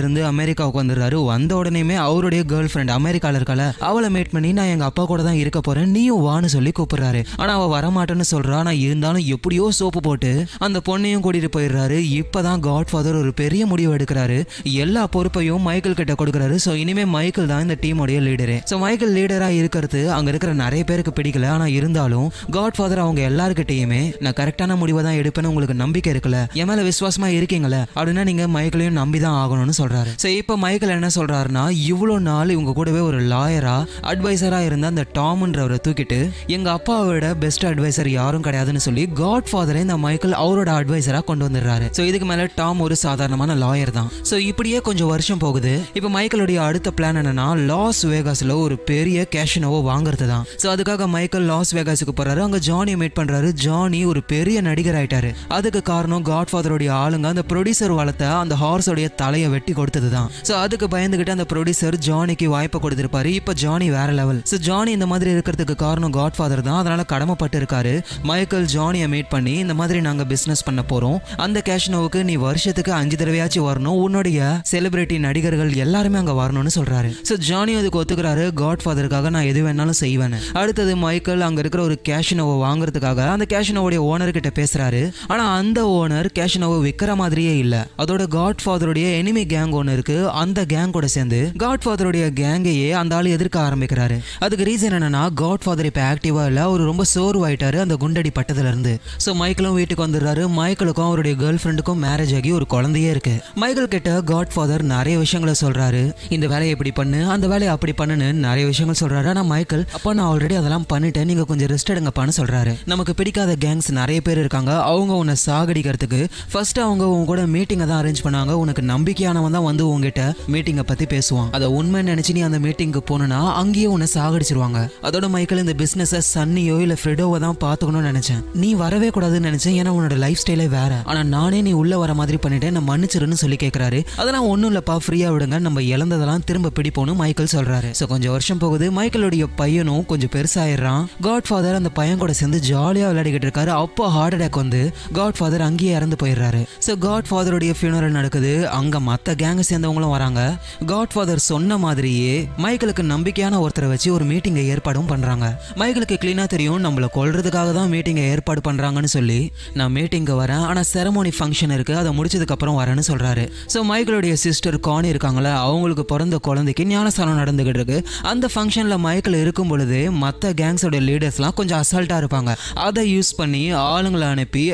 இருந்து அமெரிக்காவுக்கு வந்துடுறாரு வந்த உடனேமே அவருடைய கேர்ள் ஃப்ரெண்ட் அமெரிக்காவில் இருக்கல அவளை மீட் பண்ணி நான் எங்கள் அப்பா கூட தான் இருக்க போகிறேன் நீயும் வான்னு சொல்லி கூப்பிடுறாரு ஆனால் அவள் வரமாட்டேன்னு சொல்கிறா நான் இருந்தாலும் எப்படியோ சோப்பு போட்டு அந்த பொண்ணையும் கூட்டிகிட்டு போயிடுறாரு இப்போ தான் காட் ஃபாதர் ஒரு பெரிய முடிவு எடுக்கிறாரு எல்லா பொறுப்பையும் மைக்கேல் கிட்ட கொடுக்குறாரு ஸோ இனிமேல் மைக்கேல் தான் இந்த டீமுடைய லீடரு ஸோ மைக்கிள் லீடராக இருக்கிறது அங்கே இருக்கிற நிறைய பேருக்கு பிடிக்கல ஆனால் இருந்தாலும் காட் ஃபாதர் அவங்க எல்லாருக்கிட்டேயுமே நான் கரெக்டான முடிவை தான் எடுப்பேன்னு உங்களுக்கு நம்பிக்கை இருக்கு எடுத்துக்கல என் மேல விசுவாசமா இருக்கீங்களே அப்படின்னா நீங்க மைக்களையும் நம்பிதான் தான் ஆகணும்னு சொல்றாரு ஸோ இப்போ மைக்கேல் என்ன சொல்றாருன்னா இவ்வளவு நாள் இவங்க கூடவே ஒரு லாயரா அட்வைசரா இருந்த அந்த டாம்ன்றவரை தூக்கிட்டு எங்க அப்பாவோட பெஸ்ட் அட்வைசர் யாரும் கிடையாதுன்னு சொல்லி காட் ஃபாதரை இந்த மைக்கேல் அவரோட அட்வைசரா கொண்டு வந்துடுறாரு ஸோ இதுக்கு மேல டாம் ஒரு சாதாரணமான லாயர் தான் சோ இப்படியே கொஞ்சம் வருஷம் போகுது இப்ப மைக்கேலுடைய அடுத்த பிளான் என்னன்னா லாஸ் வேகாஸ்ல ஒரு பெரிய கேஷினோவை வாங்குறது தான் ஸோ அதுக்காக மைக்கேல் லாஸ் வேகாஸுக்கு போறாரு அங்க ஜானியை மீட் பண்றாரு ஜானி ஒரு பெரிய நடிகர் ஆயிட்டாரு அதுக்கு காரணம் காரணம் ஃபாதருடைய ஆளுங்க அந்த ப்ரொடியூசர் வளர்த்த அந்த ஹார்ஸோடைய தலையை வெட்டி கொடுத்தது தான் ஸோ அதுக்கு பயந்துகிட்டு அந்த ப்ரொடியூசர் ஜானிக்கு வாய்ப்பை கொடுத்துருப்பாரு இப்போ ஜானி வேற லெவல் ஸோ ஜானி இந்த மாதிரி இருக்கிறதுக்கு காரணம் காட் ஃபாதர் தான் அதனால கடமைப்பட்டு இருக்காரு மைக்கேல் ஜானியை மீட் பண்ணி இந்த மாதிரி நாங்கள் பிஸ்னஸ் பண்ண போகிறோம் அந்த கேஷ்னோவுக்கு நீ வருஷத்துக்கு அஞ்சு தடவையாச்சும் வரணும் உன்னுடைய செலிபிரிட்டி நடிகர்கள் எல்லாருமே அங்கே வரணும்னு சொல்கிறாரு ஸோ ஜானி அதுக்கு ஒத்துக்கிறாரு காட் ஃபாதருக்காக நான் எது வேணாலும் செய்வேன் அடுத்தது மைக்கேல் அங்கே இருக்கிற ஒரு கேஷினோவை வாங்குறதுக்காக அந்த கேஷினோவுடைய ஓனர்கிட்ட பேசுகிறாரு ஆனால் அந்த ஓ ஓனர் கேஷனோவை விற்கிற மாதிரியே இல்ல அதோட காட் ஃபாதருடைய எனிமி கேங் ஒன்று அந்த அந்த கேங்கோட சேர்ந்து காட் ஃபாதருடைய கேங்கையே அந்த ஆள் எதிர்க்க ஆரம்பிக்கிறாரு அதுக்கு ரீசன் என்னன்னா காட் ஃபாதர் இப்போ ஆக்டிவா இல்ல அவர் ரொம்ப சோர்வாயிட்டாரு அந்த குண்டடி பட்டதுல இருந்து ஸோ மைக்கிளும் வீட்டுக்கு வந்துடுறாரு மைக்கிளுக்கும் அவருடைய கேர்ள் ஃப்ரெண்டுக்கும் மேரேஜ் ஆகி ஒரு குழந்தையே இருக்கு மைக்கேல் கிட்ட காட் ஃபாதர் நிறைய விஷயங்களை சொல்றாரு இந்த வேலையை இப்படி பண்ணு அந்த வேலையை அப்படி பண்ணுன்னு நிறைய விஷயங்கள் சொல்றாரு ஆனா மைக்கிள் அப்பா நான் ஆல்ரெடி அதெல்லாம் பண்ணிட்டேன் நீங்க கொஞ்சம் ரெஸ்ட் எடுங்கப்பான்னு சொல்றாரு நமக்கு பிடிக்காத கேங்ஸ் நிறைய பேர் இருக்காங்க அவங்க உன்னை சாகடிக்க பேசிக்கிறதுக்கு ஃபர்ஸ்ட் அவங்க உங்க கூட மீட்டிங்கை தான் அரேஞ்ச் பண்ணாங்க உனக்கு நம்பிக்கையானவன் தான் வந்து உங்ககிட்ட மீட்டிங்கை பத்தி பேசுவான் அதை உண்மை நினைச்சு நீ அந்த மீட்டிங்க்கு போனா அங்கேயே உன்னை சாகடிச்சிருவாங்க அதோட மைக்கேல் இந்த பிசினஸ் சன்னியோ இல்ல ஃப்ரெடோவை தான் பாத்துக்கணும்னு நினைச்சேன் நீ வரவே கூடாதுன்னு நினைச்சேன் ஏன்னா உன்னோட லைஃப் ஸ்டைலே வேற ஆனா நானே நீ உள்ள வர மாதிரி பண்ணிட்டேன் நான் மன்னிச்சிருன்னு சொல்லி கேட்கிறாரு அதெல்லாம் ஒன்றும் இல்லப்பா ஃப்ரீயா விடுங்க நம்ம இழந்ததெல்லாம் திரும்ப பிடிப்போம்னு மைக்கேல் சொல்றாரு ஸோ கொஞ்சம் வருஷம் போகுது மைக்கேலுடைய பையனும் கொஞ்சம் பெருசாயிடுறான் காட் ஃபாதர் அந்த பையன் கூட சேர்ந்து ஜாலியா விளையாடிக்கிட்டு இருக்காரு அப்போ ஹார்ட் அட்டாக் வந்து காட் ஃபாதர் அங்கேயே அங்கேயே இறந்து போயிடுறாரு ஸோ காட் ஃபாதருடைய ஃபியூனரல் நடக்குது அங்க மற்ற கேங்கை சேர்ந்தவங்களும் வராங்க காட் ஃபாதர் சொன்ன மாதிரியே மைக்கலுக்கு நம்பிக்கையான ஒருத்தரை வச்சு ஒரு மீட்டிங்கை ஏற்பாடும் பண்றாங்க மைக்கலுக்கு கிளீனா தெரியும் நம்மளை கொள்றதுக்காக தான் மீட்டிங்கை ஏற்பாடு பண்றாங்கன்னு சொல்லி நான் மீட்டிங்கு வரேன் ஆனால் செரமோனி ஃபங்க்ஷன் இருக்கு அதை முடிச்சதுக்கு அப்புறம் வரேன்னு சொல்றாரு ஸோ மைக்கேலுடைய சிஸ்டர் கானி இருக்காங்களே அவங்களுக்கு பிறந்த குழந்தைக்கு ஞானஸ்தானம் நடந்துகிட்டு இருக்கு அந்த ஃபங்க்ஷனில் மைக்கேல் இருக்கும் பொழுது மற்ற கேங்ஸோட லீடர்ஸ்லாம் கொஞ்சம் அசால்ட்டாக இருப்பாங்க அதை யூஸ் பண்ணி ஆளுங்களை அனுப்பி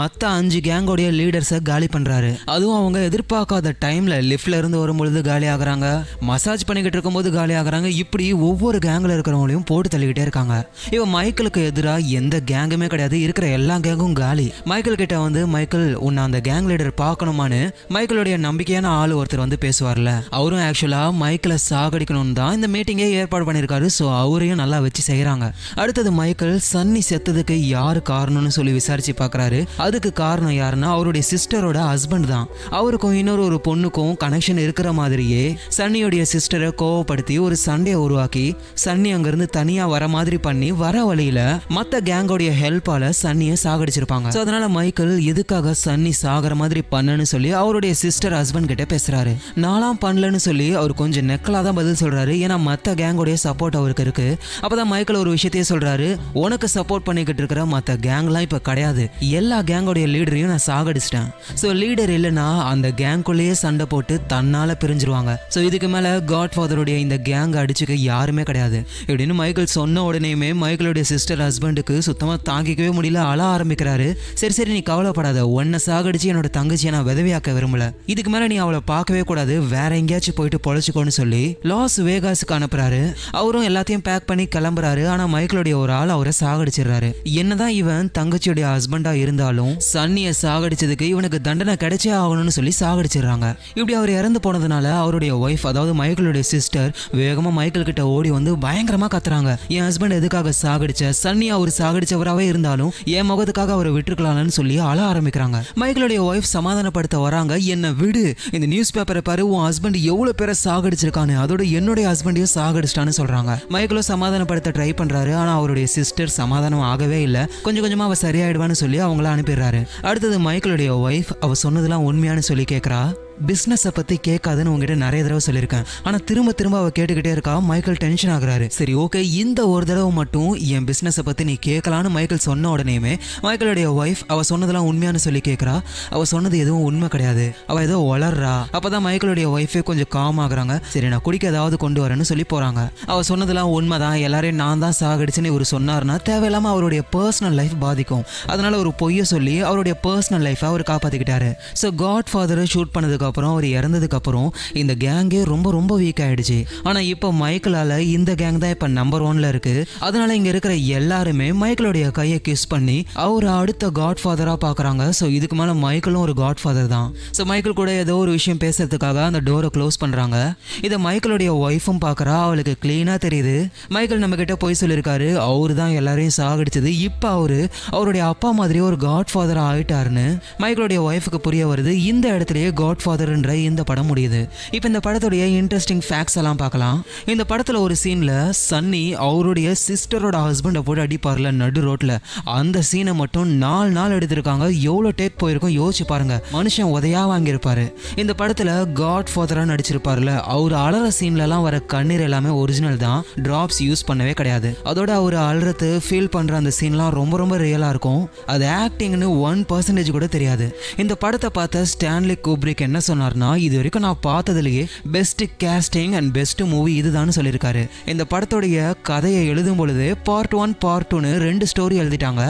மற்ற அஞ்சு அஞ்சு கேங்கோடைய லீடர்ஸை காலி பண்ணுறாரு அதுவும் அவங்க எதிர்பார்க்காத டைமில் லிப்ட்ல இருந்து வரும்பொழுது காலி ஆகுறாங்க மசாஜ் பண்ணிக்கிட்டு இருக்கும்போது காலி ஆகுறாங்க இப்படி ஒவ்வொரு கேங்கில் இருக்கிறவங்களையும் போட்டு தள்ளிக்கிட்டே இருக்காங்க இவன் மைக்கிளுக்கு எதிராக எந்த கேங்குமே கிடையாது இருக்கிற எல்லா கேங்கும் காலி மைக்கேல் கிட்ட வந்து மைக்கேல் உன்னை அந்த கேங் லீடர் பார்க்கணுமான்னு மைக்கிளுடைய நம்பிக்கையான ஆள் ஒருத்தர் வந்து பேசுவார்ல அவரும் ஆக்சுவலாக மைக்கிளை சாகடிக்கணும்னு தான் இந்த மீட்டிங்கே ஏற்பாடு பண்ணியிருக்காரு ஸோ அவரையும் நல்லா வச்சு செய்கிறாங்க அடுத்தது மைக்கேல் சன்னி செத்ததுக்கு யார் காரணம்னு சொல்லி விசாரிச்சு பார்க்குறாரு அதுக்கு காரணம் காரணம் யாருன்னா அவருடைய சிஸ்டரோட ஹஸ்பண்ட் தான் அவருக்கும் இன்னொரு ஒரு பொண்ணுக்கும் கனெக்ஷன் இருக்கிற மாதிரியே சன்னியுடைய சிஸ்டரை கோவப்படுத்தி ஒரு சண்டையை உருவாக்கி சன்னி அங்கிருந்து தனியா வர மாதிரி பண்ணி வர வழியில மத்த கேங்கோடைய ஹெல்ப்பால சன்னியை சாகடிச்சிருப்பாங்க ஸோ அதனால மைக்கேல் எதுக்காக சன்னி சாகிற மாதிரி பண்ணனு சொல்லி அவருடைய சிஸ்டர் ஹஸ்பண்ட் கிட்ட பேசுறாரு நாளாம் பண்ணலன்னு சொல்லி அவர் கொஞ்சம் நெக்கலா தான் பதில் சொல்றாரு ஏன்னா மத்த கேங்கோடைய சப்போர்ட் அவருக்கு இருக்கு அப்பதான் மைக்கேல் ஒரு விஷயத்தையே சொல்றாரு உனக்கு சப்போர்ட் பண்ணிக்கிட்டு இருக்கிற மத்த கேங்லாம் இப்ப கிடையாது எல்லா கேங்கோடைய லீடர் லீடரையும் நான் சாகடிச்சிட்டேன் ஸோ லீடர் இல்லைன்னா அந்த கேங்குள்ளேயே சண்டை போட்டு தன்னால் பிரிஞ்சிருவாங்க ஸோ இதுக்கு மேலே காட் ஃபாதருடைய இந்த கேங் அடிச்சுக்க யாருமே கிடையாது இப்படின்னு மைக்கேல் சொன்ன உடனேயுமே மைக்கேலுடைய சிஸ்டர் ஹஸ்பண்டுக்கு சுத்தமாக தாங்கிக்கவே முடியல அழ ஆரம்பிக்கிறாரு சரி சரி நீ கவலைப்படாத உன்னை சாகடிச்சு என்னோட தங்கச்சியை நான் விதவியாக்க விரும்பல இதுக்கு மேலே நீ அவளை பார்க்கவே கூடாது வேற எங்கேயாச்சும் போயிட்டு பொழைச்சிக்கோன்னு சொல்லி லாஸ் வேகாஸுக்கு அனுப்புறாரு அவரும் எல்லாத்தையும் பேக் பண்ணி கிளம்புறாரு ஆனால் மைக்கேலுடைய ஒரு ஆள் அவரை சாகடிச்சிடுறாரு என்னதான் இவன் தங்கச்சியுடைய ஹஸ்பண்டா இருந்தாலும் சன்னி அண்ணியை சாகடிச்சதுக்கு இவனுக்கு தண்டனை கிடைச்சே ஆகணும்னு சொல்லி சாகடிச்சிடுறாங்க இப்படி அவர் இறந்து போனதுனால அவருடைய ஒய்ஃப் அதாவது மைக்கிளுடைய சிஸ்டர் வேகமாக மைக்கிள் கிட்ட ஓடி வந்து பயங்கரமாக கத்துறாங்க என் ஹஸ்பண்ட் எதுக்காக சாகடிச்ச சன்னி அவர் சாகடிச்சவராகவே இருந்தாலும் என் முகத்துக்காக அவரை விட்டுருக்கலாம்னு சொல்லி அழ ஆரம்பிக்கிறாங்க மைக்கிளுடைய ஒய்ஃப் சமாதானப்படுத்த வராங்க என்ன விடு இந்த நியூஸ் பேப்பரை பாரு உன் ஹஸ்பண்ட் எவ்வளோ பேரை சாகடிச்சிருக்கானு அதோட என்னுடைய ஹஸ்பண்டையும் சாகடிச்சிட்டான்னு சொல்கிறாங்க மைக்கிளோ சமாதானப்படுத்த ட்ரை பண்ணுறாரு ஆனால் அவருடைய சிஸ்டர் சமாதானம் ஆகவே இல்லை கொஞ்சம் கொஞ்சமாக அவர் சரியாயிடுவான்னு சொல்லி அவங்கள அனுப்பிடுறாரு அடுத்தது மைக்கிளுடைய ஒய்ஃப் அவள் சொன்னதெல்லாம் உண்மையானு சொல்லி கேட்குறா பிஸ்னஸை பற்றி கேட்காதுன்னு உங்ககிட்ட நிறைய தடவை சொல்லியிருக்கேன் ஆனால் திரும்ப திரும்ப அவள் கேட்டுக்கிட்டே இருக்கா மைக்கேல் டென்ஷன் ஆகிறாரு சரி ஓகே இந்த ஒரு தடவை மட்டும் என் பிஸ்னஸை பற்றி நீ கேட்கலான்னு மைக்கேல் சொன்ன உடனேயுமே மைக்கேலுடைய ஒய்ஃப் அவள் சொன்னதெல்லாம் உண்மையானு சொல்லி கேட்குறா அவள் சொன்னது எதுவும் உண்மை கிடையாது அவள் ஏதோ வளர்றா அப்போ தான் மைக்கேலுடைய ஒய்ஃபே கொஞ்சம் காம் ஆகுறாங்க சரி நான் குடிக்க ஏதாவது கொண்டு வரேன்னு சொல்லி போகிறாங்க அவள் சொன்னதெல்லாம் உண்மை தான் எல்லாரையும் நான் தான் சாகடிச்சுன்னு இவர் சொன்னார்னா தேவையில்லாமல் அவருடைய பர்சனல் லைஃப் பாதிக்கும் அதனால் ஒரு பொய்யை சொல்லி அவருடைய பர்சனல் லைஃபை அவர் காப்பாற்றிக்கிட்டாரு ஸோ காட் ஃபாதரை ஷூட் பண்ணதுக்கு அப்புறம் அவர் இறந்ததுக்கு அப்புறம் இந்த கேங்கே ரொம்ப ரொம்ப வீக் ஆயிடுச்சு ஆனா இப்போ மைக்கிளால இந்த கேங் தான் இப்ப நம்பர் ஒன்ல இருக்கு அதனால இங்க இருக்கிற எல்லாருமே மைக்கிளுடைய கையை கிஸ் பண்ணி அவர் அடுத்த காட் ஃபாதரா பாக்குறாங்க ஸோ இதுக்கு மேல மைக்கிளும் ஒரு காட் ஃபாதர் தான் ஸோ மைக்கிள் கூட ஏதோ ஒரு விஷயம் பேசுறதுக்காக அந்த டோரை க்ளோஸ் பண்றாங்க இதை மைக்கிளுடைய ஒய்ஃபும் பாக்குறா அவளுக்கு கிளீனா தெரியுது மைக்கிள் நம்ம கிட்ட போய் சொல்லியிருக்காரு அவரு தான் எல்லாரையும் சாகடிச்சது இப்போ அவரு அவருடைய அப்பா மாதிரி ஒரு காட் ஃபாதரா ஆயிட்டாருன்னு மைக்கிளுடைய ஒய்ஃபுக்கு புரிய வருது இந்த இடத்துலயே காட் ஃபாதர் ஃபாதர்ன்ற இந்த படம் முடியுது இப்போ இந்த படத்துடைய இன்ட்ரெஸ்டிங் ஃபேக்ட்ஸ் எல்லாம் பார்க்கலாம் இந்த படத்தில் ஒரு சீனில் சன்னி அவருடைய சிஸ்டரோட ஹஸ்பண்டை போட்டு அடிப்பார்ல நடு ரோட்டில் அந்த சீனை மட்டும் நாலு நாள் எடுத்திருக்காங்க எவ்வளோ டேக் போயிருக்கோம் யோசிச்சு பாருங்க மனுஷன் உதையா வாங்கியிருப்பாரு இந்த படத்தில் காட் ஃபாதராக நடிச்சிருப்பார்ல அவர் அலற சீன்லலாம் வர கண்ணீர் எல்லாமே ஒரிஜினல் தான் ட்ராப்ஸ் யூஸ் பண்ணவே கிடையாது அதோட அவர் அலறது ஃபீல் பண்ணுற அந்த சீன்லாம் ரொம்ப ரொம்ப ரியலாக இருக்கும் அது ஆக்டிங்னு ஒன் பர்சன்டேஜ் கூட தெரியாது இந்த படத்தை பார்த்த ஸ்டான்லி கூப்ரிக் என்ன சொன்னார்னா இது வரைக்கும் நான் பார்த்ததுலேயே best casting and best movie இதுதான் சொல்லியிருக்காரு இந்த படத்துடைய கதையை எழுதும் பொழுது பார்ட் ஒன் பார்ட் டூன்னு ரெண்டு ஸ்டோரி எழுதிட்டாங்க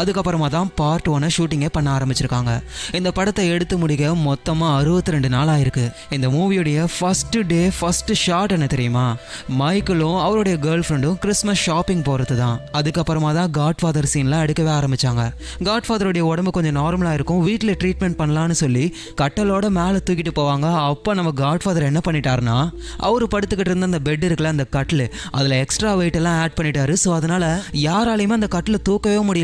அதுக்கப்புறமா தான் பார்ட் ஒனை ஷூட்டிங்கே பண்ண ஆரம்பிச்சிருக்காங்க இந்த படத்தை எடுத்து முடிக்க மொத்தமாக அறுபத்தி ரெண்டு நாள் ஆயிருக்கு இந்த மூவியுடைய ஃபஸ்ட்டு டே ஃபஸ்ட்டு ஷாட் என்ன தெரியுமா மைக்கிளும் அவருடைய கேர்ள் ஃப்ரெண்டும் கிறிஸ்மஸ் ஷாப்பிங் போகிறது தான் அதுக்கப்புறமா தான் காட் ஃபாதர் சீன்லாம் எடுக்கவே ஆரம்பிச்சாங்க காட் ஃபாதருடைய உடம்பு கொஞ்சம் நார்மலாக இருக்கும் வீட்டில் ட்ரீட்மெண்ட் பண்ணலான்னு சொல்லி கட்டலோட மேலே தூக்கிட்டு போவாங்க அப்போ நம்ம காட்ஃபாதர் என்ன பண்ணிட்டாருன்னா அவர் படுத்துக்கிட்டு இருந்த அந்த பெட் இருக்குல்ல அந்த கட்டில் அதில் எக்ஸ்ட்ரா வெயிட் எல்லாம் ஆட் பண்ணிட்டாரு ஸோ அதனால் யாராலையுமே அந்த கட்டில் தூக்கவே முடியல